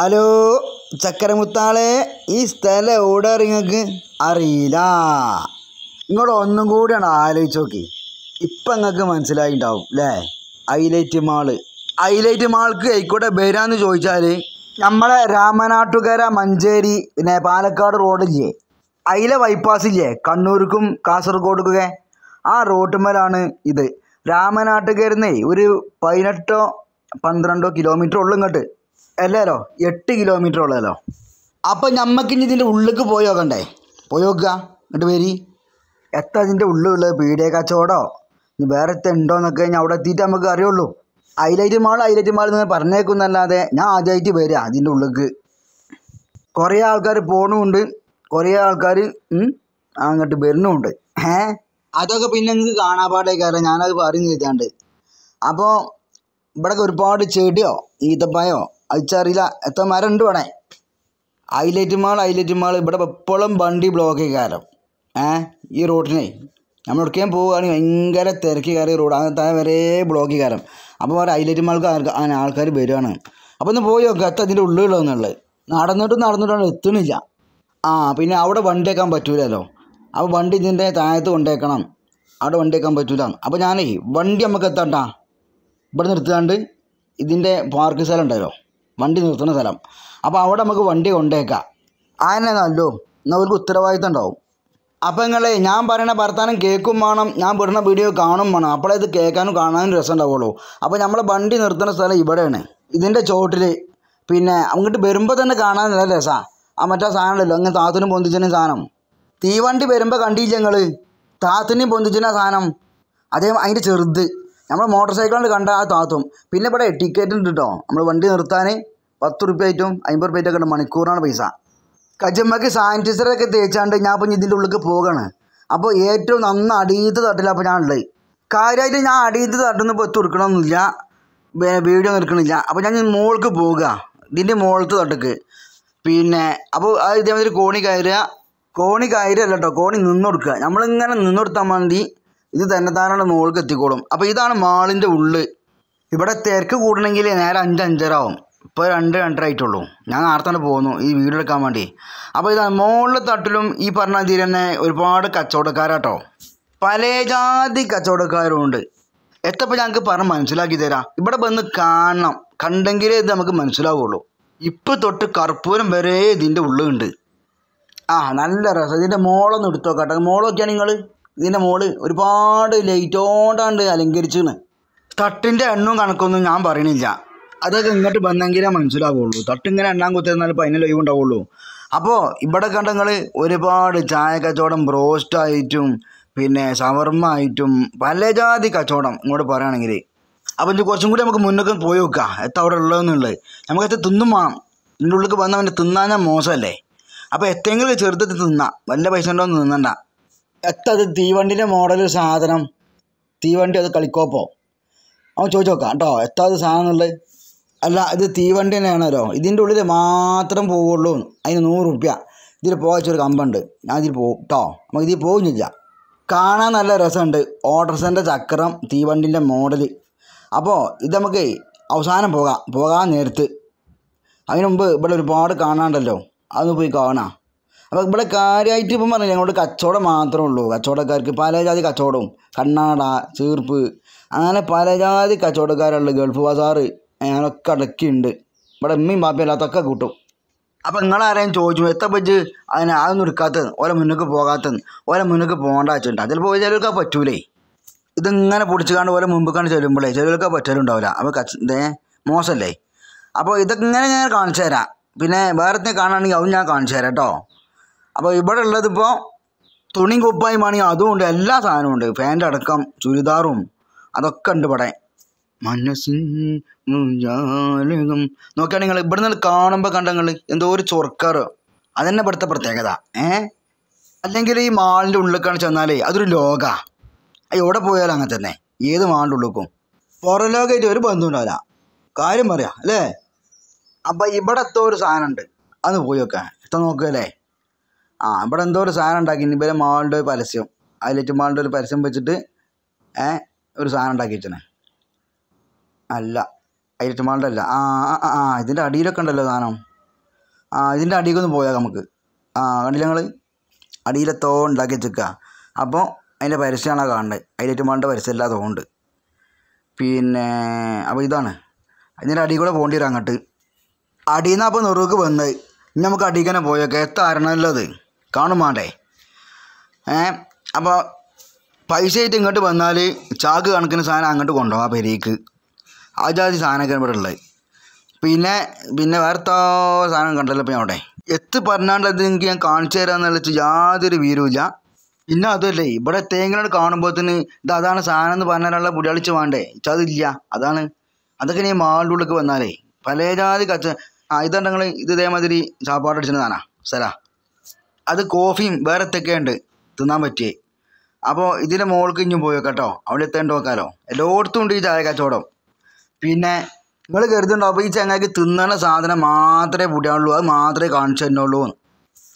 hello ചക്കരമുത്താളെ ഈ സ്ഥലം എവിടെ നിങ്ങൾക്ക് അറിയില്ല നിങ്ങൾ ഒന്നും കൂടിയാണ് ആലോചിച്ച് നോക്കി ഇപ്പം നിങ്ങൾക്ക് ഉണ്ടാവും അല്ലേ ഹൈലൈറ്റ് മാള് ഹൈലൈറ്റ് മാൾക്ക് ആയിക്കോട്ടെ വരാമെന്ന് ചോദിച്ചാൽ നമ്മളെ രാമനാട്ടുകര മഞ്ചേരി പിന്നെ പാലക്കാട് റോഡില്ലേ അതിലെ ബൈപ്പാസില്ലേ കണ്ണൂർക്കും കാസർഗോഡൊക്കെ ആ റോട്ടുമേലാണ് ഇത് രാമനാട്ടുകരുന്നേ ഒരു പതിനെട്ടോ പന്ത്രണ്ടോ കിലോമീറ്റർ ഉള്ളു ഇങ്ങോട്ട് അല്ലല്ലോ എട്ട് കിലോമീറ്റർ ഉള്ളതല്ലോ അപ്പോൾ നമുക്ക് ഇനി ഇതിൻ്റെ ഉള്ളിലേക്ക് പോയി നോക്കണ്ടേ പോയി നോക്കുക എന്നിട്ട് പേര് എത്ര അതിൻ്റെ ഉള്ളിലുള്ളത് പീടിയ കച്ചവടമോ ഇനി വേറെ ഉണ്ടോ എന്നൊക്കെ കഴിഞ്ഞാൽ അവിടെ എത്തിയിട്ട് നമുക്ക് അറിയുള്ളൂ ഹൈലൈറ്റ് മാൾ ഹൈലൈറ്റ് മാൾ എന്ന് പറഞ്ഞേക്കുന്നല്ലാതെ ഞാൻ ആദ്യമായിട്ട് വരിക അതിൻ്റെ ഉള്ളിലേക്ക് കുറേ ആൾക്കാർ പോകണമുണ്ട് കുറേ ആൾക്കാർ അങ്ങോട്ട് വരണമുണ്ട് ഏ അതൊക്കെ പിന്നെ നിങ്ങൾക്ക് കാണാൻ കയറാം ഞാനത് പറഞ്ഞു ചെയ്താണ്ട് അപ്പോൾ ഇവിടെ ഒരുപാട് ചെടിയോ ഈത്തപ്പായോ അയച്ചറിയില്ല എത്ര മരം ഉണ്ട് വേണേ ഹൈലൈറ്റ് മാൾ ഹൈലൈറ്റ് മാൾ ഇവിടെ എപ്പോഴും വണ്ടി ബ്ലോക്ക് കാരണം ഏ ഈ റോഡിനെ നമ്മൾ എടുക്കാൻ പോവുകയാണ് ഭയങ്കര തിരക്ക് കയറി റോഡ് അങ്ങനത്തെ വരെ ബ്ലോക്ക് കാരണം അപ്പോൾ ഒരു ഹൈലൈറ്റ് മാൾക്ക് ആൾക്കാർ വരുവാണ് അപ്പോൾ ഒന്ന് പോയി നോക്കുക എത്ര ഇതിൻ്റെ ഉള്ളിലുള്ളതെന്നുള്ളത് നടന്നിട്ട് നടന്നിട്ടാണ് എത്തുന്നില്ല ആ പിന്നെ അവിടെ വണ്ടി വെക്കാൻ പറ്റൂലല്ലോ അപ്പോൾ വണ്ടി ഇതിൻ്റെ താഴത്ത് കൊണ്ടേക്കണം അവിടെ വണ്ടി വെക്കാൻ പറ്റൂല അപ്പോൾ ഞാനേ വണ്ടി നമുക്ക് എത്താട്ടാ ഇവിടെ നിർത്താണ്ട് ഇതിൻ്റെ പാർക്കിംഗ് സ്ഥലം ഉണ്ടല്ലോ വണ്ടി നിർത്തുന്ന സ്ഥലം അപ്പോൾ അവിടെ നമുക്ക് വണ്ടി കൊണ്ടേക്കാം അങ്ങനെ നല്ലോ എന്നാൽ അവർക്ക് ഉത്തരവാദിത്തം ഉണ്ടാവും അപ്പം നിങ്ങളെ ഞാൻ പറയുന്ന ഭർത്താനം കേൾക്കും വേണം ഞാൻ വിടുന്ന വീഡിയോ കാണും വേണം അപ്പോഴേ ഇത് കേൾക്കാനും കാണാനും രസം ഉണ്ടാവുള്ളൂ അപ്പോൾ നമ്മൾ വണ്ടി നിർത്തുന്ന സ്ഥലം ഇവിടെയാണ് ഇതിൻ്റെ ചോട്ടിൽ പിന്നെ അങ്ങോട്ട് വരുമ്പോൾ തന്നെ കാണാൻ നല്ല രസമാണ് ആ മറ്റേ സാധനമല്ലോ അങ്ങനെ താത്തിനും പൊന്തിച്ചനും സാധനം തീവണ്ടി വരുമ്പോൾ കണ്ടില്ല ഞങ്ങൾ താത്തിനും പൊന്തിച്ചിന സാധനം അതേ അതിൻ്റെ ചെറുത് നമ്മൾ മോട്ടോർ സൈക്കിളിൽ കണ്ട ആ താത്തും പിന്നെ ഇവിടെ ടിക്കറ്റ് ഉണ്ട് കേട്ടോ നമ്മൾ വണ്ടി നിർത്താൻ പത്ത് റുപ്യ ആയിട്ടും അമ്പത് റുപ്യ ആയിട്ടൊക്കെ ഉണ്ട് മണിക്കൂറാണ് പൈസ കജമ്മക്ക് സാനിറ്റൈസറൊക്കെ തേച്ചാണ്ട് ഞാൻ അപ്പം ഇതിൻ്റെ ഉള്ളിൽ പോവുകയാണ് അപ്പോൾ ഏറ്റവും നന്ന അടിയത്ത് തട്ടില്ല അപ്പോൾ ഞാൻ ഉള്ളത് കാര്യമായിട്ട് ഞാൻ അടിയത്ത് തട്ടുന്ന പത്ത് തുറക്കണമെന്നില്ല വീഡിയോ നിൽക്കണില്ല അപ്പോൾ ഞാൻ മുകൾക്ക് പോവുക ഇതിൻ്റെ മുകളത്ത് തട്ടക്ക് പിന്നെ അപ്പോൾ അത് ഇതേമാതിരി കോണി കയറുക കോണി കയറുക അല്ല കേട്ടോ കോണി നിന്നൊടുക്കുക നമ്മളിങ്ങനെ നിന്നൊടുത്താൽ മതി ഇത് തന്നെ താനാണ് മുകൾക്ക് എത്തിക്കോളും അപ്പോൾ ഇതാണ് മാളിൻ്റെ ഉള്ള് ഇവിടെ തിരക്ക് കൂടണമെങ്കിൽ നേരെ അഞ്ച് അഞ്ചര ആവും ഇപ്പോൾ രണ്ട് രണ്ടര ആയിട്ടുള്ളൂ ഞാൻ നേരത്തെ പോകുന്നു ഈ വീഡിയോ എടുക്കാൻ വേണ്ടി അപ്പോൾ ഇതാണ് മുകളിലെ തട്ടിലും ഈ പറഞ്ഞ ഇതിൽ തന്നെ ഒരുപാട് കച്ചവടക്കാരാട്ടോ പല ജാതി കച്ചവടക്കാരുമുണ്ട് എത്തപ്പോൾ ഞങ്ങൾക്ക് പറഞ്ഞ് മനസ്സിലാക്കി തരാം ഇവിടെ വന്ന് കാണണം കണ്ടെങ്കിലേ ഇത് നമുക്ക് മനസ്സിലാവുള്ളൂ ഇപ്പം തൊട്ട് കർപ്പൂരം വരെ ഇതിൻ്റെ ഉള്ളുണ്ട് ആ നല്ല രസം ഇതിൻ്റെ മോളൊന്നും എടുത്തു നോക്കട്ടെ മോളൊക്കെയാണ് നിങ്ങൾ ഇതിൻ്റെ മോള് ഒരുപാട് ലൈറ്റോണ്ടാണ്ട് അലങ്കരിച്ചാണ് തട്ടിൻ്റെ എണ്ണവും കണക്കൊന്നും ഞാൻ പറയണില്ല അതൊക്കെ ഇങ്ങോട്ട് വന്നെങ്കിലേ മനസ്സിലാവുള്ളൂ തട്ടിങ്ങനെ എണ്ണാൻ കുത്തിരുന്നാൽ ഇപ്പം അതിന് ലൈവ് ഉണ്ടാവുള്ളൂ അപ്പോൾ ഇവിടെ കണ്ടങ്ങൾ ഒരുപാട് ചായ കച്ചവടം ബ്രോസ്റ്റായിട്ടും പിന്നെ ഷവർമ്മ ആയിട്ടും പല ജാതി കച്ചവടം ഇങ്ങോട്ട് പറയുകയാണെങ്കിൽ അപ്പോൾ ഇത് കുറച്ചും കൂടി നമുക്ക് മുന്നൊക്കെ പോയി നോക്കാം എത്ര അവിടെ ഉള്ളതെന്നുള്ളത് നമുക്ക് എത്ര തിന്നും വേണം ഇതിൻ്റെ ഉള്ളിൽ വന്നവൻ്റെ തിന്നാൻ മോശമല്ലേ അപ്പോൾ എത്തെങ്കിലും ചെറുതത്തിൽ തിന്നാം വല്ല പൈസ ഉണ്ടോ എന്ന് തിന്നണ്ട എത്ര തീവണ്ടിൻ്റെ മോഡൽ സാധനം തീവണ്ടി അത് കളിക്കോപ്പോ അവൻ ചോദിച്ചു നോക്കാം കേട്ടോ അത് സാധനം ഉള്ളത് അല്ല ഇത് തീവണ്ടി തന്നെയാണല്ലോ ഇതിൻ്റെ ഉള്ളിൽ മാത്രം പോവുള്ളൂ അതിന് നൂറ് റുപ്യ ഇതിൽ ഒരു കമ്പുണ്ട് ഞാൻ ഇതിൽ പോകും കേട്ടോ നമുക്ക് ഇതിൽ ചോദിച്ചാൽ കാണാൻ നല്ല രസമുണ്ട് ഓട്ടർസൻ്റെ ചക്രം തീവണ്ടിൻ്റെ മോഡൽ അപ്പോൾ ഇത് നമുക്ക് അവസാനം പോകാം പോകാൻ നേരത്ത് അതിനു ഇവിടെ ഒരുപാട് കാണാണ്ടല്ലോ അതൊന്ന് പോയി കാണാം അപ്പോൾ ഇവിടെ കാര്യമായിട്ട് ഇപ്പം പറഞ്ഞു ഞങ്ങളുടെ കച്ചവടം മാത്രമേ ഉള്ളൂ കച്ചവടക്കാർക്ക് പല ജാതി കച്ചവടവും കണ്ണാട ചീർപ്പ് അങ്ങനെ പല ജാതി കച്ചവടക്കാരുള്ള ഗൾഫ് ബസാറ് അങ്ങനെയൊക്കെ അടക്കിയുണ്ട് ഇവിടെ ഉമ്മയും ബാപ്പയും അല്ലാത്തൊക്കെ കൂട്ടും അപ്പം നിങ്ങളാരെയും ചോദിച്ചു എത്ര ബജ് അതിനെ ആരും എടുക്കാത്തത് ഓരോ മുന്നോക്ക് പോകാത്തത് ഓരോ മുന്നോക്ക് പോകേണ്ട ആവശ്യമുണ്ട് അതിൽ പോയി ചിലർക്ക് പറ്റൂലേ ഇതിങ്ങനെ പൊടിച്ചുകാണ്ട് ഓരോ മുമ്പ് കണ്ട് ചെല്ലുമ്പോഴേ ചിലർക്ക് പറ്റലുണ്ടാവില്ല അപ്പോൾ കച്ചേ മോശമല്ലേ അപ്പോൾ ഇതൊക്കെ ഇങ്ങനെ ഞാൻ കാണിച്ചു തരാം പിന്നെ വേറെ കാണുകയാണെങ്കിൽ അതും ഞാൻ കാണിച്ചു തരാം കേട്ടോ അപ്പോൾ ഇവിടെ ഉള്ളതിപ്പോൾ തുണി അതും ഉണ്ട് എല്ലാ സാധനവും ഉണ്ട് ഫാൻ്റെ അടക്കം ചുരിദാറും അതൊക്കെ ഉണ്ട് ഇവിടെ മനസ്സിൻ ജാലകം നോക്കിയാൽ നിങ്ങൾ ഇവിടെ നിന്ന് കാണുമ്പോൾ കണ്ട നിങ്ങൾ എന്തോ ഒരു അത് തന്നെ ഇവിടുത്തെ പ്രത്യേകത ഏ അല്ലെങ്കിൽ ഈ മാളിൻ്റെ ഉള്ളിലേക്കാണ് ചെന്നാലേ അതൊരു ലോക എവിടെ പോയാലും അങ്ങനെ തന്നെ ഏത് മാളിൻ്റെ ഉള്ളിലേക്കും പുറം ലോകമായിട്ട് ഒരു ബന്ധം ഉണ്ടാവില്ല കാര്യം പറയാം അല്ലേ അപ്പം ഇവിടെ എത്തോ ഒരു സാധനമുണ്ട് അത് പോയി നോക്കാം എത്താൻ നോക്കുക അല്ലേ ആ ഇവിടെ എന്തോ ഒരു സാധനം ഉണ്ടാക്കി ഇനി ഇവരെ മാളിൻ്റെ ഒരു പരസ്യം അതിലേറ്റ് മാളിൻ്റെ ഒരു പരസ്യം വെച്ചിട്ട് ഏ ഒരു സാധനം ഉണ്ടാക്കി വെച്ചനെ അല്ല ഹൈലൈറ്റ് മാളിൻ്റെ അല്ല ആ ആ ആ ഇതിൻ്റെ അടിയിലൊക്കെ ഉണ്ടല്ലോ സാധനം ആ ഇതിൻ്റെ അടിയിലൊന്ന് പോയാൽ നമുക്ക് ആ കണ്ടില്ല ഞങ്ങൾ അടിയിലെ തോ ഉണ്ടാക്കി വെച്ചിരിക്കുക അപ്പോൾ അതിൻ്റെ പരസ്യമാണ് കാണേണ്ടത് ഹൈലൈറ്റ് മാളിൻ്റെ പരസ്യം അല്ല തോണ്ട് പിന്നെ അപ്പോൾ ഇതാണ് ഇതിൻ്റെ അടിയിൽ കൂടെ പോകേണ്ടി വരാം അങ്ങോട്ട് അടിയിൽ നിന്നാണ് അപ്പോൾ നെറുക്ക് വന്ന് ഇനി നമുക്ക് അടിയിൽ തന്നെ പോയേക്കാം എത്താരണല്ലോ അത് കാണുമാണ്ടേ ഏ അപ്പോൾ പൈസ ആയിട്ട് ഇങ്ങോട്ട് വന്നാൽ ചാക്ക് കണക്കിന് സാധനം അങ്ങോട്ട് കൊണ്ടുപോകാം പെരിക്ക് അജാതി സാധനമൊക്കെ ഇവിടെ ഉള്ളത് പിന്നെ പിന്നെ വേറെ സാധനം കണ്ടല്ലോ ഇപ്പം അവിടെ എത്ത് പറഞ്ഞാണ്ട് എനിക്ക് ഞാൻ കാണിച്ചു തരാമെന്നുള്ള യാതൊരു വീരുമില്ല പിന്നെ അതല്ലേ ഇവിടെ തേങ്ങനോട് കാണുമ്പോഴത്തേന് ഇത് അതാണ് സാധനം എന്ന് പറഞ്ഞാലുള്ള പുടിയളിച്ച് വേണ്ടേ ചതില്ല അതാണ് അതൊക്കെ നീ മാളുടെ ഉള്ളിലേക്ക് വന്നാലേ പല കച്ച ആ ഇതുണ്ടെങ്കിൽ ഇത് ഇതേമാതിരി ചാപ്പാട് അടിച്ചിട്ട് അത് കോഫിയും വേറെ എന്തൊക്കെ ഉണ്ട് തിന്നാൻ പറ്റിയേ അപ്പോൾ ഇതിൻ്റെ മോൾക്ക് ഇഞ്ഞും പോയോ കേട്ടോ അവിടെ എത്തേണ്ട നോക്കാലോ എല്ലായിടത്തും ഉണ്ട് ഈ ചായ കച്ചവടം പിന്നെ നിങ്ങൾ അപ്പോൾ ഈ ചങ്ങാക്ക് തിന്നണ സാധനം മാത്രമേ പൂട്ടാനുള്ളൂ അത് മാത്രമേ കാണിച്ചു തന്നുള്ളൂ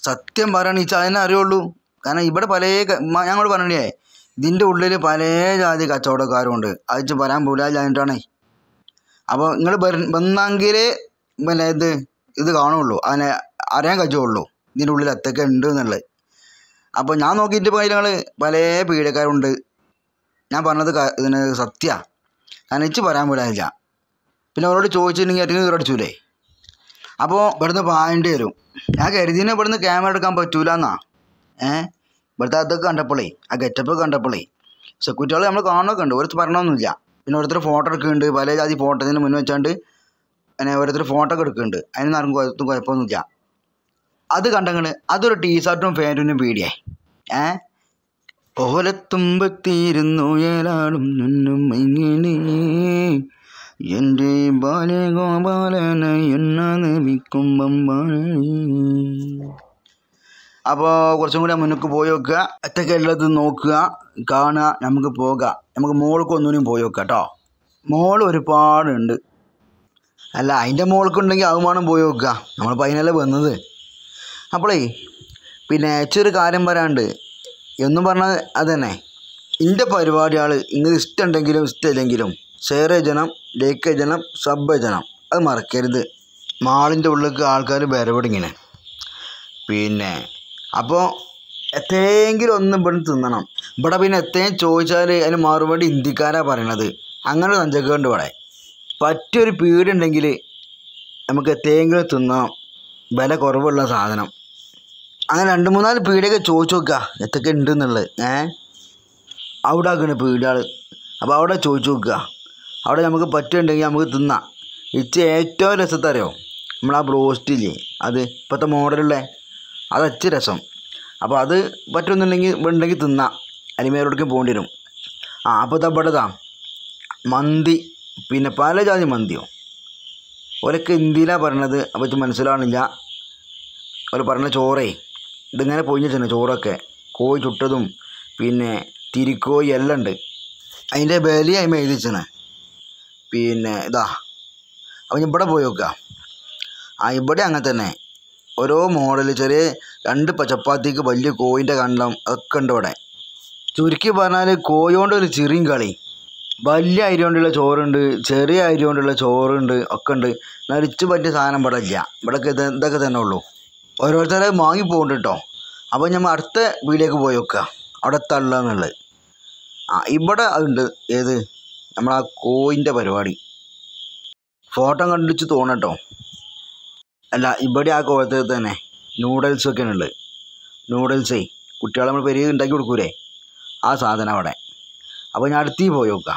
സത്യം പറയണം ഈ ചായനെ അറിയുള്ളൂ കാരണം ഇവിടെ പല ഞങ്ങൾ പറഞ്ഞേ ഇതിൻ്റെ ഉള്ളിൽ പല ജാതി കച്ചവടക്കാരുണ്ട് അത് പറയാൻ പോലാ ചായട്ടാണേ അപ്പോൾ നിങ്ങൾ വന്നെങ്കിൽ പിന്നെ ഇത് ഇത് കാണുള്ളൂ അതിനെ അറിയാൻ കഴിയുള്ളൂ ഇതിൻ്റെ ഉള്ളിൽ അത്തൊക്കെ ഉണ്ട് എന്നുള്ളത് അപ്പോൾ ഞാൻ നോക്കിയിട്ട് ഇപ്പോൾ അതിൽ പല പീഡക്കാരുണ്ട് ഞാൻ പറഞ്ഞത് ഇതിന് സത്യ അനച്ച് പറയാൻ വിടാനില്ല പിന്നെ അവരോട് ചോദിച്ചിട്ടുണ്ടെങ്കിൽ ഏറ്റവും കീറടിച്ചൂലേ അപ്പോൾ ഇവിടുന്ന് പായേണ്ടി വരും ഞാൻ കരുതിനെ ഇവിടുന്ന് ക്യാമറ എടുക്കാൻ പറ്റൂല എന്നാ ഏഹ് ഇവിടുത്തെ അതൊക്കെ കണ്ടപ്പോളേ ആ ഗെറ്റപ്പ് കണ്ടപ്പോളേ സെക്യൂരിറ്റികൾ നമ്മൾ കാണുന്നൊക്കെ ഉണ്ട് ഒരു പറഞ്ഞൊന്നുമില്ല പിന്നെ ഓരോരുത്തർ ഫോട്ടോ എടുക്കുന്നുണ്ട് പല ജാതി ഫോട്ടോ ഇതിന് മുന്നേ വെച്ചാണ്ട് പിന്നെ ഓരോരുത്തർ ഫോട്ടോ ഒക്കെ എടുക്കുന്നുണ്ട് അതിനൊന്നും ആർക്കും കുഴപ്പമൊന്നുമില്ല അത് കണ്ടങ്ങനെ അതൊരു ടീഷർട്ടും ഫാൻറ്റിനും പേടിയായി ഏ ഓലത്തുമ്പത്തിയിരുന്നു ഏലാളും നിന്നും എൻ്റെ ബാലഗോപാലന എന്ന നമിക്കുമ്പം അപ്പോൾ കുറച്ചും കൂടി മുന്നോട്ട് പോയി നോക്കുക ഒറ്റയ്ക്ക് എല്ലാത്തും നോക്കുക കാണുക നമുക്ക് പോകാം നമുക്ക് മോൾക്ക് ഒന്നിനും പോയി നോക്കുക കേട്ടോ മോൾ ഒരുപാടുണ്ട് അല്ല അതിൻ്റെ മോൾക്കുണ്ടെങ്കിൽ അതുമാണ് പോയി നോക്കുക നമ്മളിപ്പോൾ അതിനല്ലേ വന്നത് അപ്പോളേ പിന്നെ ചെറു കാര്യം പറയാണ്ട് എന്നും പറഞ്ഞാൽ തന്നെ എൻ്റെ പരിപാടികൾ നിങ്ങൾക്ക് ഇഷ്ടമുണ്ടെങ്കിലും ഇഷ്ടമില്ലെങ്കിലും ഷെയർ ചെയ്യണം ലൈക്ക് ചെയ്യണം സബ് ചെയ്യണം അത് മറക്കരുത് മാളിൻ്റെ ഉള്ളിലേക്ക് ആൾക്കാർ വരവിടിങ്ങനെ പിന്നെ അപ്പോൾ എത്രയെങ്കിലും ഒന്ന് ഇവിടെ തിന്നണം ഇവിടെ പിന്നെ എത്രയും ചോദിച്ചാൽ അതിന് മറുപടി ഇന്ത്യക്കാരാണ് പറയണത് അങ്ങനെ സഞ്ചക്കുണ്ട് ഇവിടെ പറ്റിയൊരു പീടുണ്ടെങ്കിൽ നമുക്ക് എത്രയെങ്കിലും തിന്നണം വില കുറവുള്ള സാധനം അങ്ങനെ രണ്ട് മൂന്നാല് പീടിയൊക്കെ ചോദിച്ചു നോക്കുക എത്തൊക്കെ ഉണ്ട് എന്നുള്ളത് ഏ അവിടെ ആക്കണ പീടികൾ അപ്പോൾ അവിടെ ചോദിച്ചു നോക്കുക അവിടെ നമുക്ക് പറ്റുന്നുണ്ടെങ്കിൽ നമുക്ക് തിന്നാം ഇച്ച ഏറ്റവും രസത്തറിയോ നമ്മളാ ബ്രോസ്റ്റില്ലേ അത് ഇപ്പോഴത്തെ മോഡലുള്ള അത് അച്ച രസം അപ്പോൾ അത് പറ്റുന്നുണ്ടെങ്കിൽ ഉണ്ടെങ്കിൽ തിന്നാം അല്ലെങ്കിൽ പോകേണ്ടി വരും ആ അപ്പോൾ തപ്പടതാ മന്തി പിന്നെ പല ജാതി മന്തിയോ ഓരൊക്കെ എന്തിനാണ് പറഞ്ഞത് അപ്പോൾ മനസ്സിലാവണില്ല അവർ പറഞ്ഞ ചോറേ ഇതിങ്ങനെ പൊഴിഞ്ഞിട്ടുണ്ട് ചോറൊക്കെ കോഴി ചുട്ടതും പിന്നെ തിരിക്കോയി എല്ലാം ഉണ്ട് അതിൻ്റെ ബലി അതിമ പിന്നെ ഇതാ അപ്പം ഇവിടെ പോയി നോക്കുക ആ ഇവിടെ അങ്ങനെ തന്നെ ഓരോ മോഡൽ ചെറിയ രണ്ട് ചപ്പാത്തിക്ക് വലിയ കോയിൻ്റെ കണ്ടം ഒക്കെ ഉണ്ട് ഇവിടെ ചുരുക്കി പറഞ്ഞാൽ കോയോണ്ട് ഒരു ചെറിയ കളി വലിയ അരി കൊണ്ടുള്ള ചോറുണ്ട് ചെറിയ അരി കൊണ്ടുള്ള ചോറുണ്ട് ഒക്കെ ഉണ്ട് നരിച്ചു പറ്റിയ സാധനം ഇവിടെ ഇല്ല ഇവിടെ ഇതൊക്കെ തന്നെ ഉള്ളൂ ഓരോരുത്തരെ വാങ്ങി പോകുന്നുണ്ട് കേട്ടോ അപ്പോൾ നമ്മൾ അടുത്ത വീഡിയോക്ക് പോയി നോക്കുക അവിടെ തള്ളുക എന്നുള്ളത് ആ ഇവിടെ അതുണ്ട് ഏത് നമ്മളാ കോയിൻ്റെ പരിപാടി ഫോട്ടോ കണ്ടിച്ച് തോന്നണം കേട്ടോ അല്ല ഇവിടെ ആ കോലത്തിൽ തന്നെ നൂഡിൽസൊക്കെയാണ് ഉള്ളത് നൂഡിൽസേ കുട്ടികളെ നമ്മൾ പെരുകി ഉണ്ടാക്കി കൊടുക്കൂലേ ആ സാധനം അവിടെ അപ്പോൾ ഞാൻ അടുത്തേ പോയി നോക്കുക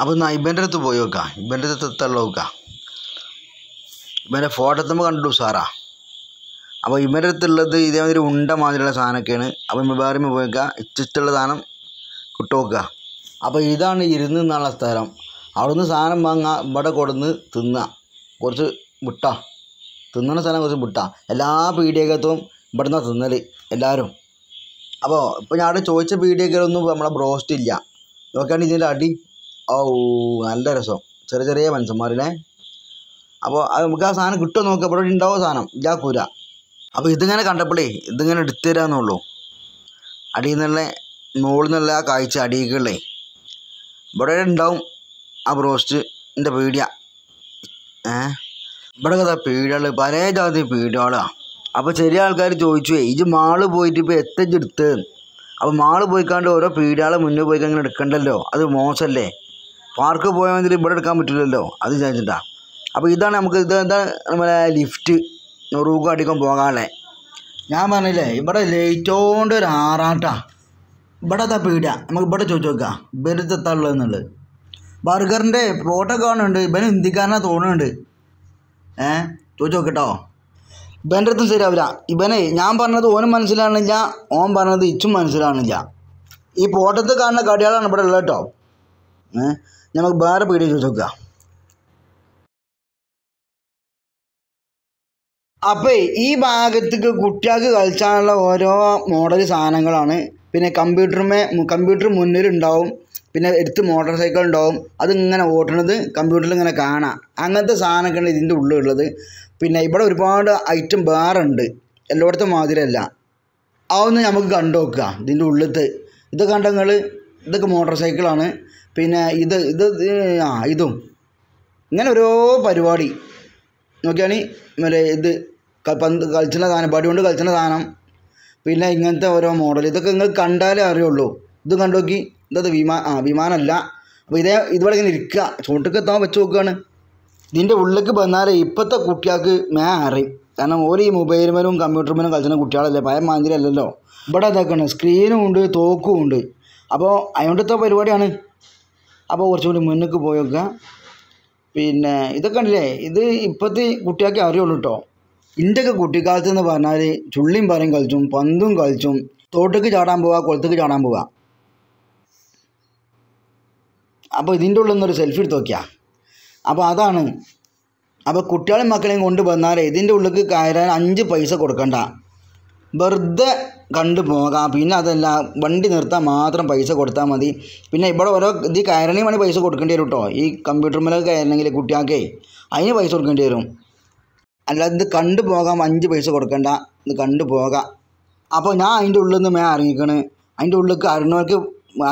അപ്പോൾ എന്നാൽ ഇവൻ്റെ അടുത്ത് പോയി നോക്കുക ഇവൻ്റെ അടുത്ത് എത്തള്ള നോക്കുക ഇവൻ്റെ ഫോട്ടോ എത്തുമ്പോൾ കണ്ടു സാറാ അപ്പോൾ ഇവരുടെ അടുത്തുള്ളത് ഇതേമാതിരി ഉണ്ട മാതിരിയുള്ള സാധനമൊക്കെയാണ് അപ്പോൾ മൊബൈലും ഉപയോഗിക്കുക ഇഷ്ടമുള്ള സാധനം കിട്ടുമൊക്കെ അപ്പോൾ ഇതാണ് ഇരുന്ന് നിന്നുള്ള സ്ഥലം നിന്ന് സാധനം വാങ്ങുക ഇവിടെ കൊടുന്ന് തിന്നുക കുറച്ച് വിട്ട തിന്നണ സ്ഥലം കുറച്ച് വിട്ട എല്ലാ പീഡിയകത്തും ഇവിടുന്ന് തിന്നൽ എല്ലാവരും അപ്പോൾ ഇപ്പോൾ ഞാൻ അവിടെ ചോദിച്ച പീഡിയകളൊന്നും നമ്മളെ ബ്രോസ്റ്റ് ഇല്ല നോക്കുകയാണെങ്കിൽ ഇതിൻ്റെ അടി ഓ നല്ല രസം ചെറിയ ചെറിയ മനുഷ്യന്മാരിനെ അപ്പോൾ അത് നമുക്ക് ആ സാധനം കിട്ടുമോ നോക്കാം ഇവിടെ ഉണ്ടാവും സാധനം ഇല്ലാക്കൂല അപ്പോൾ ഇതിങ്ങനെ കണ്ടപ്പോഴേ ഇതിങ്ങനെ എടുത്തു അടിയിൽ നിന്നുള്ള മുകളിൽ നിന്നുള്ള ആ കാഴ്ച അടിയിലേ ഇവിടെ ഉണ്ടാവും ആ ബ്രോസ്റ്റിൻ്റെ പീഡിയ ഏ ഇവിടെ കഥ പീഡികൾ പല ജാതി പീഡികളാണ് അപ്പോൾ ചെറിയ ആൾക്കാർ ചോദിച്ചു ഇത് മാള് പോയിട്ട് ഇപ്പോൾ എടുത്ത് അപ്പോൾ മാള് പോയിക്കാണ്ട് ഓരോ പീഡികളെ മുന്നേ പോയി അങ്ങനെ എടുക്കണ്ടല്ലോ അത് മോശമല്ലേ പാർക്ക് പോയാൽ ഇവിടെ എടുക്കാൻ പറ്റില്ലല്ലോ അത് ചോദിച്ചിട്ടാണ് അപ്പോൾ ഇതാണ് നമുക്ക് ഇത് എന്താ നമ്മളെ ലിഫ്റ്റ് റൂക്കും അടിക്കും പോകാനുള്ളത് ഞാൻ പറഞ്ഞില്ലേ ഇവിടെ ലേറ്റോണ്ട് ഒരു ആറാട്ടാ ഇവിടെ എത്താ പീഡ നമുക്ക് ഇവിടെ ചോദിച്ചു നോക്കാം ഇവരത് എത്താറുള്ളത് എന്നുള്ളത് ബർഗറിൻ്റെ ഫോട്ടോ കാണുന്നുണ്ട് ഇവന് ഹിന്ദിക്കാരനെ തോന്നുന്നുണ്ട് ഏ ചോദിച്ചു നോക്കട്ടോ ഇവൻ്റെ അടുത്ത് ശരിയാവില്ല ഇവനെ ഞാൻ പറഞ്ഞത് ഓനും മനസ്സിലാണില്ല ഓൻ പറഞ്ഞത് ഇച്ചും മനസ്സിലാവണില്ല ഈ ഫോട്ടോത്ത് കാണുന്ന കടികളാണ് ഇവിടെ ഉള്ളത് കേട്ടോ ഏ നമുക്ക് വേറെ പീഡിയ ചോദിച്ചു നോക്കാം അപ്പോൾ ഈ ഭാഗത്തേക്ക് കുട്ടികൾക്ക് കളിച്ചാനുള്ള ഓരോ മോഡൽ സാധനങ്ങളാണ് പിന്നെ കമ്പ്യൂട്ടറുമേ കമ്പ്യൂട്ടർ മുന്നിലുണ്ടാവും പിന്നെ എടുത്ത് മോട്ടോർ സൈക്കിൾ ഉണ്ടാവും അതിങ്ങനെ ഓട്ടണത് കമ്പ്യൂട്ടറിൽ ഇങ്ങനെ കാണാം അങ്ങനത്തെ സാധനമൊക്കെയാണ് ഇതിൻ്റെ ഉള്ളിലുള്ളത് പിന്നെ ഇവിടെ ഒരുപാട് ഐറ്റം വേറുണ്ട് എല്ലായിടത്തും മാതിരല്ല അതൊന്ന് നമുക്ക് കണ്ടു നോക്കുക ഇതിൻ്റെ ഉള്ളിലത്തെ ഇത് കണ്ടങ്ങൾ ഇതൊക്കെ മോട്ടോർ സൈക്കിളാണ് പിന്നെ ഇത് ഇത് ആ ഇതും ഇങ്ങനെ ഓരോ പരിപാടി നോക്കിയാണ് മറ്റേ ഇത് പന്ത് കളിച്ചുന്ന സാധനം ബടി കൊണ്ട് കളിച്ചുന്ന സാധനം പിന്നെ ഇങ്ങനത്തെ ഓരോ മോഡൽ ഇതൊക്കെ നിങ്ങൾ കണ്ടാലേ അറിയുള്ളൂ ഇത് കണ്ടു നോക്കി ഇതത് വിമാ ആ വിമാനമല്ല അപ്പോൾ ഇതേ ഇതുപോലെ ഇങ്ങനെ ഇരിക്കുക ചോട്ടക്ക് എത്താൻ വെച്ച് നോക്കുകയാണ് ഇതിൻ്റെ ഉള്ളിലേക്ക് വന്നാലേ ഇപ്പോഴത്തെ കുട്ടികൾക്ക് മേ അറിയും കാരണം ഓരോ ഈ മൊബൈലുമേലും കമ്പ്യൂട്ടറുമേലും കളിച്ചുന്ന കുട്ടികളല്ലേ പഴയ മാതിരി അല്ലല്ലോ ഇവിടെ ഇതാക്കാണ് സ്ക്രീനും ഉണ്ട് തോക്കും ഉണ്ട് അപ്പോൾ അതുകൊണ്ടത്തെ പരിപാടിയാണ് അപ്പോൾ കുറച്ചുകൂടി മുന്നേക്ക് പോയൊക്കെ പിന്നെ ഇതൊക്കെ ഉണ്ടല്ലേ ഇത് ഇപ്പോഴത്തെ കുട്ടികൾക്ക് അറിയുള്ളൂ കേട്ടോ എൻ്റെയൊക്കെ കുട്ടിക്കാലത്ത് എന്ന് പറഞ്ഞാൽ ചുള്ളിയും പറയും കളിച്ചും പന്തും കളിച്ചും തോട്ടേക്ക് ചാടാൻ പോവുക കുളത്തേക്ക് ചാടാൻ പോവുക അപ്പോൾ ഇതിൻ്റെ ഉള്ളിൽ നിന്നൊരു സെൽഫി എടുത്ത് നോക്കിയാ അപ്പോൾ അതാണ് അപ്പോൾ കുട്ടികളും മക്കളെയും കൊണ്ട് വന്നാൽ ഇതിൻ്റെ ഉള്ളിലേക്ക് കയറാൻ അഞ്ച് പൈസ കൊടുക്കണ്ട വെറുതെ കണ്ടു പോകാം പിന്നെ അതല്ല വണ്ടി നിർത്താൻ മാത്രം പൈസ കൊടുത്താൽ മതി പിന്നെ ഇവിടെ ഓരോ ഇത് കയറണമെങ്കിൽ പൈസ കൊടുക്കേണ്ടി വരും കേട്ടോ ഈ കമ്പ്യൂട്ടർ മേലൊക്കെ കയറണമെങ്കിൽ കുട്ടികൾക്കേ അതിന് പൈസ കൊടുക്കേണ്ടി വരും അല്ലാതെ ഇത് കണ്ടു പോകാൻ അഞ്ച് പൈസ കൊടുക്കണ്ട ഇത് കണ്ടു പോകാം അപ്പോൾ ഞാൻ അതിൻ്റെ ഉള്ളിൽ നിന്ന് മേ ഇറങ്ങിക്കണ് അതിൻ്റെ ഉള്ളിലേക്ക് അറിഞ്ഞവർക്ക്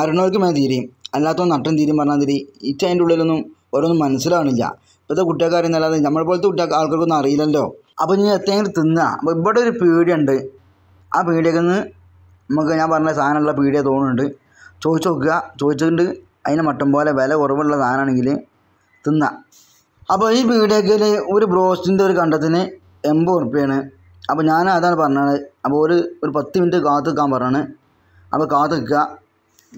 അറിഞ്ഞവർക്ക് മേ തീരും അല്ലാത്ത നട്ടം തീരും പറഞ്ഞാൽ തിരി ഇച്ച അതിൻ്റെ ഉള്ളിലൊന്നും ഓരോന്നും മനസ്സിലാവണില്ല ഇപ്പോഴത്തെ കുട്ടികൾക്കാരെന്നല്ലാതെ നമ്മളെ പോലത്തെ കുട്ടികൾ ആൾക്കാർക്കൊന്നും അറിയില്ലല്ലോ അപ്പോൾ ഇനി എത്രയെങ്കിലും തിന്നുക അപ്പോൾ ഇവിടെ ഒരു പീടിയുണ്ട് ആ പീടിയൊക്കെ നിന്ന് നമുക്ക് ഞാൻ പറഞ്ഞ സാധനമുള്ള പീടിയ തോന്നുന്നുണ്ട് ചോദിച്ചു നോക്കുക ചോദിച്ചിട്ടുണ്ട് അതിന് മട്ടം പോലെ വില കുറവുള്ള സാധനമാണെങ്കിൽ തിന്നുക അപ്പോൾ ഈ വീഡിയോക്കിൽ ഒരു ബ്രോസ്റ്റിൻ്റെ ഒരു കണ്ടത്തിന് എൺപത് ഉറുപ്പ്യാണ് അപ്പോൾ ഞാൻ അതാണ് പറഞ്ഞത് അപ്പോൾ ഒരു ഒരു പത്ത് മിനിറ്റ് കാത്ത് നിൽക്കാൻ പറഞ്ഞാണ് അപ്പോൾ കാത്ത് നിൽക്കുക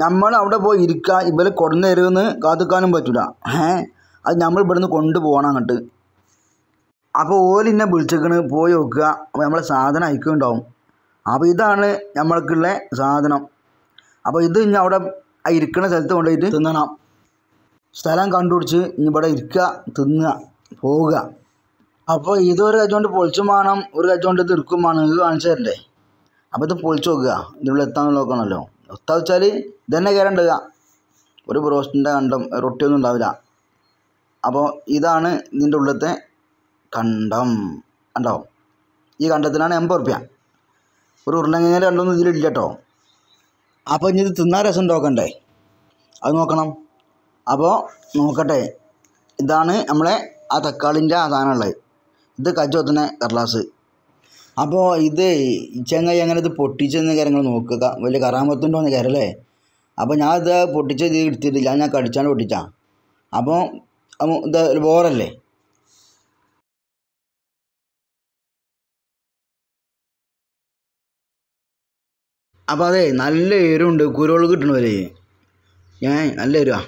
നമ്മൾ അവിടെ പോയി ഇരിക്കുക ഇവരെ കൊടുന്ന് തരുമെന്ന് കാത്ത് നിൽക്കാനും പറ്റില്ല ഏ അത് നമ്മൾ ഇവിടുന്ന് കൊണ്ടുപോകണം അങ്ങോട്ട് അപ്പോൾ ഓലിന്നെ വിളിച്ചേക്കണ് പോയി നോക്കുക അപ്പോൾ നമ്മളെ സാധനം അയക്കുന്നുണ്ടാവും അപ്പോൾ ഇതാണ് നമ്മൾക്കുള്ള സാധനം അപ്പോൾ ഇത് ഇനി അവിടെ ഇരിക്കുന്ന സ്ഥലത്ത് കൊണ്ടുപോയിട്ട് തിന്നണം സ്ഥലം കണ്ടുപിടിച്ച് ഇവിടെ ഇരിക്കുക തിന്നുക പോവുക അപ്പോൾ ഇതൊരു കച്ചുകൊണ്ട് പൊളിച്ചും വേണം ഒരു കച്ചുകൊണ്ട് തീർക്കും വേണം ഇത് കാണിച്ചു തരണ്ടേ അപ്പോൾ ഇത് പൊളിച്ചു നോക്കുക ഇതിവിടെ എത്താൻ നോക്കണമല്ലോ എത്താ വെച്ചാൽ ഇതന്നെ കയറേണ്ടത് ഒരു ബ്രോസ്റ്റിൻ്റെ കണ്ടം റൊട്ടിയൊന്നും ഉണ്ടാവില്ല അപ്പോൾ ഇതാണ് ഇതിൻ്റെ ഉള്ളത്തെ കണ്ടം ഉണ്ടാവും ഈ കണ്ടത്തിനാണ് എൺപത് റുപ്യ ഒരു ഉരുളങ്ങനെ കണ്ടൊന്നും ഇതിലില്ല കേട്ടോ അപ്പോൾ ഇനി ഇത് തിന്നാൻ രസം ഉണ്ടാക്കണ്ടേ അത് നോക്കണം അപ്പോൾ നോക്കട്ടെ ഇതാണ് നമ്മളെ ആ തക്കാളിൻ്റെ ആ ഇത് കജ്ജോത്തുന്ന കടലാസ് അപ്പോൾ ഇത് ചെങ്ങായി അങ്ങനെ ഇത് പൊട്ടിച്ചെന്ന കാര്യങ്ങൾ നോക്കുക വലിയ കറാമത്തുണ്ടോ എന്ന് കയറല്ലേ അപ്പോൾ ഞാൻ ഇത് പൊട്ടിച്ച ഇത് എടുത്തിട്ടില്ല ഞാൻ കടിച്ചാണ്ട് പൊട്ടിച്ചാ അപ്പോൾ ഇത് ബോറല്ലേ അപ്പോൾ അതെ നല്ല എരുണ്ട് കുരുവൾ കിട്ടണ പോലെ ഏ നല്ല എരുവാ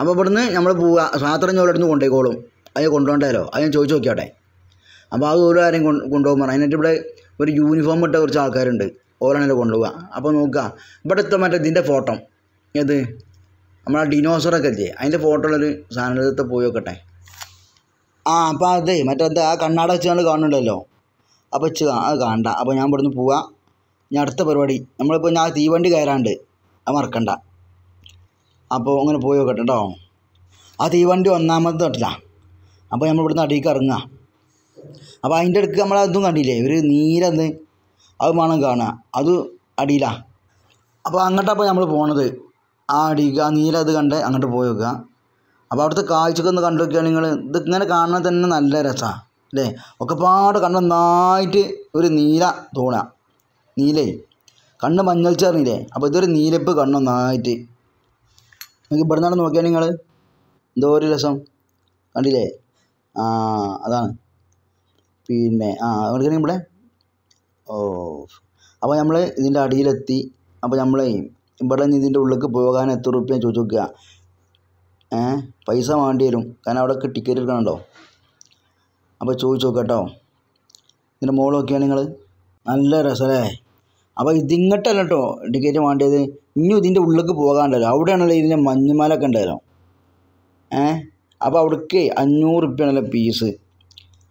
അപ്പോൾ ഇവിടുന്ന് നമ്മൾ പോവുക സാത്രം ഞാൻ ഇവിടുന്ന് കൊണ്ടുപോയിക്കോളും അതിനെ കൊണ്ടുപോകണ്ടല്ലോ അത് ഞാൻ ചോദിച്ച് നോക്കിയാട്ടെ അപ്പോൾ അത് ഓരോ ആരെയും കൊണ്ടുപോകാൻ പറഞ്ഞു അതിനായിട്ട് ഇവിടെ ഒരു യൂണിഫോം ഇട്ട കുറച്ച് ആൾക്കാരുണ്ട് ഓരോന്നെ കൊണ്ടുപോവുക അപ്പോൾ നോക്കുക ഇവിടുത്തെ മറ്റേ ഇതിൻ്റെ ഫോട്ടോ ഏത് നമ്മളാ ഡിനോസറൊക്കെ ഇല്ലേ അതിൻ്റെ ഫോട്ടോ ഉള്ളൊരു സാധനത്തെ പോയി നോക്കട്ടെ ആ അപ്പോൾ അതേ മറ്റേ എന്താ ആ കണ്ണാട വെച്ച് നമ്മൾ കാണുന്നുണ്ടല്ലോ അപ്പോൾ വെച്ച് അത് കാണണ്ട അപ്പോൾ ഞാൻ ഇവിടുന്ന് പോവാം ഞാൻ അടുത്ത പരിപാടി നമ്മളിപ്പോൾ ഞാൻ തീവണ്ടി കയറാണ്ട് അത് മറക്കണ്ട അപ്പോൾ അങ്ങനെ പോയി നോക്കട്ടെ കേട്ടോ ആ തീവണ്ടി ഒന്നാമത് തൊട്ടിലാണ് അപ്പോൾ നമ്മൾ ഇവിടുന്ന് അടിയിലേക്ക് ഇറങ്ങുക അപ്പോൾ അതിൻ്റെ അടുക്ക് നമ്മൾ അതും കണ്ടില്ലേ ഇവർ നീരന്ന് അത് വേണം കാണുക അത് അടിയിലാണ് അപ്പോൾ അങ്ങോട്ടപ്പോൾ നമ്മൾ പോണത് ആ അടിക്ക് ആ നീരത് കണ്ട് അങ്ങോട്ട് പോയി നോക്കുക അപ്പോൾ അവിടുത്തെ കാഴ്ചക്ക് ഒന്ന് കണ്ടു നോക്കിയാൽ നിങ്ങൾ ഇത് ഇങ്ങനെ തന്നെ നല്ല രസമാണ് അല്ലേ ഒക്കെ പാട് കണ്ണ് നന്നായിട്ട് ഒരു നീല തോണ നീലേ കണ്ണ് മഞ്ഞൾ ചേർന്നില്ലേ അപ്പോൾ ഇതൊരു നീലപ്പ് കണ്ണ് നന്നായിട്ട് നിങ്ങൾക്ക് ഇവിടെ നിന്നാണ് നോക്കിയാൽ നിങ്ങൾ എന്തോ ഒരു രസം കണ്ടില്ലേ ആ അതാണ് പിന്നെ ആ എവിടെയാണ് ഇവിടെ ഓ അപ്പോൾ നമ്മൾ ഇതിൻ്റെ അടിയിലെത്തി അപ്പോൾ നമ്മളെ ഇവിടെ നിന്ന് ഇതിൻ്റെ ഉള്ളിലേക്ക് പോകാൻ എത്ര റുപ്യ ചോദിച്ചു നോക്കുക ഏ പൈസ വേണ്ടി വരും കാരണം അവിടെയൊക്കെ ടിക്കറ്റ് എടുക്കണുണ്ടോ അപ്പോൾ ചോദിച്ചു നോക്കുക കേട്ടോ ഇതിൻ്റെ മോൾ നോക്കിയാണ് നിങ്ങൾ നല്ല രസമല്ലേ അപ്പോൾ ഇതിങ്ങോട്ടല്ല കേട്ടോ ടിക്കറ്റ് വേണ്ടിയത് ഇനി ഇതിൻ്റെ ഉള്ളിലേക്ക് പോകാണ്ടല്ലോ അവിടെയാണല്ലോ ഇതിൻ്റെ മഞ്ഞുമാലൊക്കെ ഉണ്ടായാലോ ഏ അപ്പോൾ അവിടേക്ക് അഞ്ഞൂറ് റുപ്യാണല്ലോ പീസ്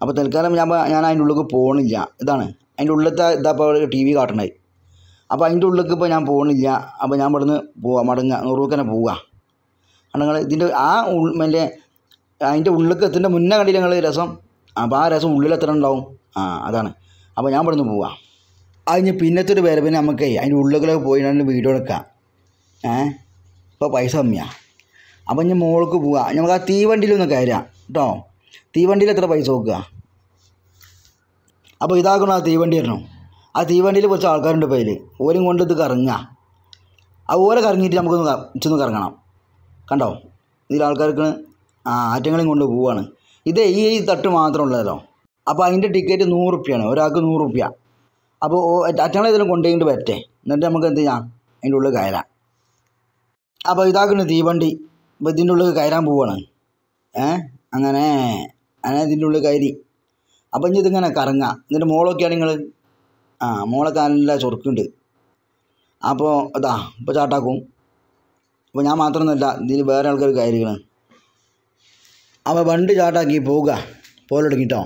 അപ്പോൾ തൽക്കാലം ഞാൻ ഞാൻ അതിൻ്റെ ഉള്ളിൽ പോകണില്ല ഇതാണ് അതിൻ്റെ ഉള്ളിലത്തെ ഇതാ അവിടെ ടി വി കാട്ടണേ അപ്പോൾ അതിൻ്റെ ഉള്ളിലേക്ക് ഇപ്പോൾ ഞാൻ പോകണില്ല അപ്പോൾ ഞാൻ ഇവിടുന്ന് പോവാം മടങ്ങുക നൂറ് തന്നെ പോവുക കാരണം നിങ്ങൾ ഇതിൻ്റെ ആ മറ്റേ അതിൻ്റെ ഉള്ളിലേക്ക് എത്തിൻ്റെ മുന്നേ കണ്ടില്ല നിങ്ങൾ രസം അപ്പോൾ ആ രസം ഉള്ളിൽ എത്ര ഉണ്ടാവും ആ അതാണ് അപ്പോൾ ഞാൻ ഇവിടുന്ന് പോവാം അതിന് പിന്നത്തെ ഒരു പിന്നെ നമുക്ക് അതിൻ്റെ ഉള്ളിലേക്ക് പോയി വീഡിയോ എടുക്കാം ഏ ഇപ്പോൾ പൈസ കമ്മിയാണ് അപ്പം ഞാൻ മോൾക്ക് പോവാം നമുക്ക് ആ തീവണ്ടിയിലൊന്ന് കയറാം കേട്ടോ തീവണ്ടിയിൽ എത്ര പൈസ നോക്കുക അപ്പോൾ ഇതാക്കണം ആ തീവണ്ടി വരണം ആ തീവണ്ടിയിൽ കുറച്ച് ആൾക്കാരുണ്ട് പേര് ഓരും കൊണ്ട് ഇത് കറങ്ങുക ആ ഓരോ കറങ്ങിയിട്ട് നമുക്കൊന്ന് ചെന്ന് കറങ്ങണം കണ്ടോ ഇതിൽ ആൾക്കാർക്ക് ആ ആറ്റങ്ങളെയും കൊണ്ട് പോവാണ് ഇത് ഈ തട്ട് മാത്രം ഉള്ളതല്ലോ അപ്പോൾ അതിൻ്റെ ടിക്കറ്റ് നൂറ് റുപ്യാണ് ഒരാൾക്ക് നൂറ് റുപ്യ അപ്പോൾ അറ്റങ്ങളെ ഇതിലും കൊണ്ടുപോയിട്ട് പറ്റേ എന്നിട്ട് നമുക്ക് എന്ത് ചെയ്യാം അതിൻ്റെ ഉള്ളിൽ കയറാം അപ്പോൾ ഇതാക്കുന്നു തീവണ്ടി അപ്പോൾ ഇതിൻ്റെ ഉള്ളിൽ കയറാൻ പോവാണ് ഏ അങ്ങനെ അങ്ങനെ ഇതിൻ്റെ ഉള്ളിൽ കയറി അപ്പോൾ ഇനി ഇതിങ്ങനെ കറങ്ങാം ഇതിൻ്റെ മോളൊക്കെയാണ് നിങ്ങൾ ആ മോളൊക്കെ നല്ല ചൊറുക്കുണ്ട് അപ്പോൾ അതാ ഇപ്പോൾ ചാട്ടാക്കും അപ്പോൾ ഞാൻ മാത്രമൊന്നുമല്ല ഇതിൽ വേറെ ആൾക്കാർ കയറിക്കണം അപ്പോൾ വണ്ടി ചാട്ടാക്കി പോവുക പോലെടുക്കിട്ടോ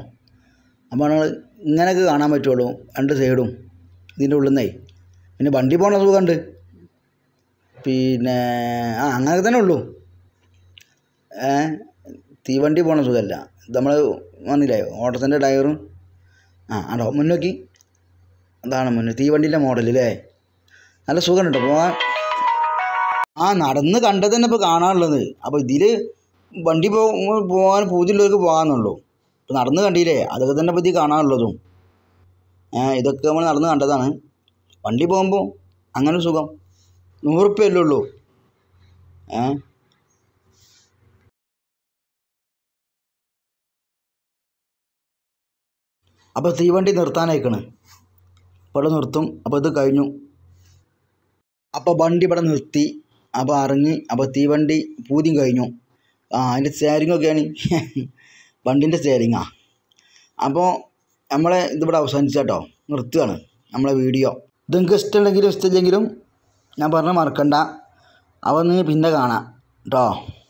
അപ്പോൾ നമ്മൾ ഇങ്ങനെയൊക്കെ കാണാൻ പറ്റുള്ളൂ രണ്ട് സൈഡും ഇതിൻ്റെ ഉള്ളിൽ നിന്നേ പിന്നെ വണ്ടി പോകണ സുഖമുണ്ട് പിന്നെ ആ അങ്ങനെ തന്നെ ഉള്ളൂ തീവണ്ടി പോകണ സുഖമല്ല നമ്മൾ വന്നില്ലേ ഓട്ടത്തിൻ്റെ ടയറും ആ ആണോ മുന്നോക്കി അതാണ് മുന്നേ തീവണ്ടിൻ്റെ മോഡൽ അല്ലേ നല്ല കേട്ടോ പോകാൻ ആ നടന്ന് കണ്ടത് തന്നെ ഇപ്പോൾ കാണാനുള്ളത് അപ്പോൾ ഇതിൽ വണ്ടി പോ പോകാൻ പൂജയുള്ളവർക്ക് പോകാമെന്നുള്ളൂ ഇപ്പോൾ നടന്ന് കണ്ടില്ലേ അതൊക്കെ തന്നെ ഇപ്പോൾ ഇതിൽ കാണാനുള്ളതും ഇതൊക്കെ നമ്മൾ നടന്ന് കണ്ടതാണ് വണ്ടി പോകുമ്പോൾ അങ്ങനെ സുഖം നൂറുപ്യല്ലേ ഉള്ളൂ ഏ അപ്പോൾ തീവണ്ടി നിർത്താനായിക്കണ് ഇവിടെ നിർത്തും അപ്പോൾ ഇത് കഴിഞ്ഞു അപ്പോൾ വണ്ടി ഇവിടെ നിർത്തി അപ്പോൾ ഇറങ്ങി അപ്പോൾ തീവണ്ടി പൂതി കഴിഞ്ഞു ആ അതിൻ്റെ സ്റ്റിയറിങ്ങൊക്കെയാണ് വണ്ടിൻ്റെ സ്റ്റിയറിങ്ങാ അപ്പോൾ നമ്മളെ ഇതിവിടെ അവസാനിച്ചാട്ടോ നിർത്തുകയാണ് നമ്മളെ വീഡിയോ ഇത് നിങ്ങൾക്ക് ഇഷ്ടമുണ്ടെങ്കിലും ഇഷ്ടമില്ലെങ്കിലും ഞാൻ പറഞ്ഞ മറക്കണ്ട അപ്പോൾ നീ പിന്നെ കാണാം കേട്ടോ